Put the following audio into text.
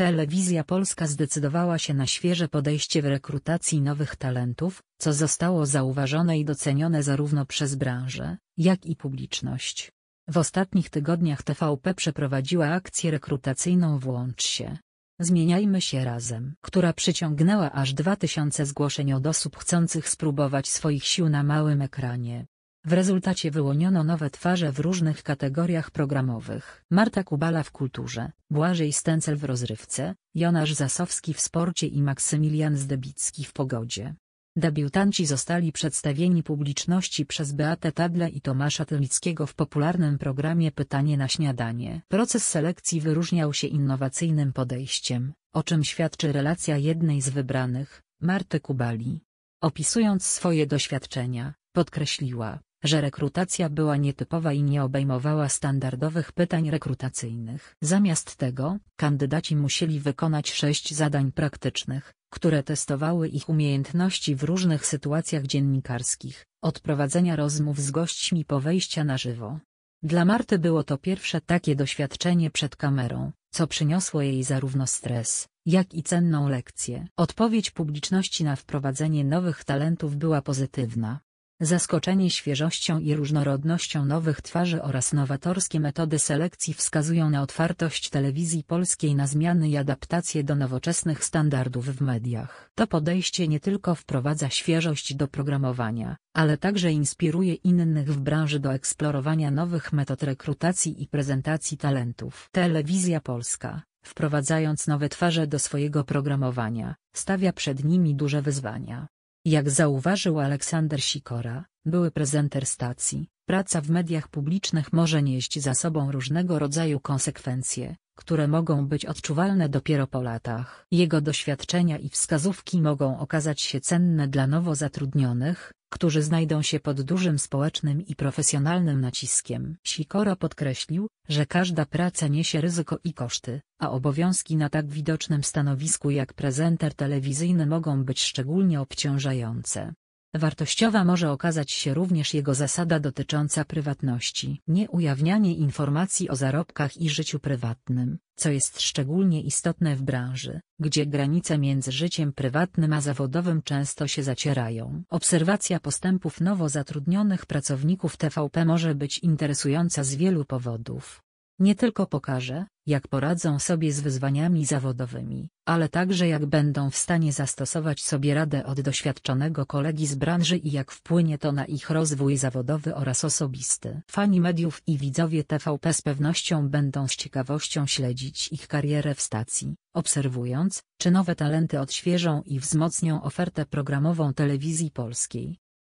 Telewizja Polska zdecydowała się na świeże podejście w rekrutacji nowych talentów, co zostało zauważone i docenione zarówno przez branżę, jak i publiczność. W ostatnich tygodniach TVP przeprowadziła akcję rekrutacyjną Włącz się. Zmieniajmy się razem, która przyciągnęła aż 2000 zgłoszeń od osób chcących spróbować swoich sił na małym ekranie. W rezultacie wyłoniono nowe twarze w różnych kategoriach programowych. Marta Kubala w kulturze, Błażej Stencel w rozrywce, Jonasz Zasowski w sporcie i Maksymilian Zdebicki w pogodzie. Debiutanci zostali przedstawieni publiczności przez Beatę Tadle i Tomasza Tylickiego w popularnym programie Pytanie na śniadanie. Proces selekcji wyróżniał się innowacyjnym podejściem, o czym świadczy relacja jednej z wybranych, Marty Kubali. Opisując swoje doświadczenia, podkreśliła, że rekrutacja była nietypowa i nie obejmowała standardowych pytań rekrutacyjnych. Zamiast tego, kandydaci musieli wykonać sześć zadań praktycznych, które testowały ich umiejętności w różnych sytuacjach dziennikarskich, od prowadzenia rozmów z gośćmi po wejścia na żywo. Dla Marty było to pierwsze takie doświadczenie przed kamerą, co przyniosło jej zarówno stres, jak i cenną lekcję. Odpowiedź publiczności na wprowadzenie nowych talentów była pozytywna. Zaskoczenie świeżością i różnorodnością nowych twarzy oraz nowatorskie metody selekcji wskazują na otwartość telewizji polskiej na zmiany i adaptacje do nowoczesnych standardów w mediach. To podejście nie tylko wprowadza świeżość do programowania, ale także inspiruje innych w branży do eksplorowania nowych metod rekrutacji i prezentacji talentów. Telewizja Polska wprowadzając nowe twarze do swojego programowania, stawia przed nimi duże wyzwania. Jak zauważył Aleksander Sikora, były prezenter stacji, praca w mediach publicznych może nieść za sobą różnego rodzaju konsekwencje, które mogą być odczuwalne dopiero po latach. Jego doświadczenia i wskazówki mogą okazać się cenne dla nowo zatrudnionych, którzy znajdą się pod dużym społecznym i profesjonalnym naciskiem. Sikora podkreślił, że każda praca niesie ryzyko i koszty, a obowiązki na tak widocznym stanowisku jak prezenter telewizyjny mogą być szczególnie obciążające. Wartościowa może okazać się również jego zasada dotycząca prywatności. Nieujawnianie informacji o zarobkach i życiu prywatnym, co jest szczególnie istotne w branży, gdzie granice między życiem prywatnym a zawodowym często się zacierają. Obserwacja postępów nowo zatrudnionych pracowników TVP może być interesująca z wielu powodów. Nie tylko pokaże, jak poradzą sobie z wyzwaniami zawodowymi, ale także jak będą w stanie zastosować sobie radę od doświadczonego kolegi z branży i jak wpłynie to na ich rozwój zawodowy oraz osobisty. Fani mediów i widzowie TVP z pewnością będą z ciekawością śledzić ich karierę w stacji, obserwując, czy nowe talenty odświeżą i wzmocnią ofertę programową telewizji polskiej.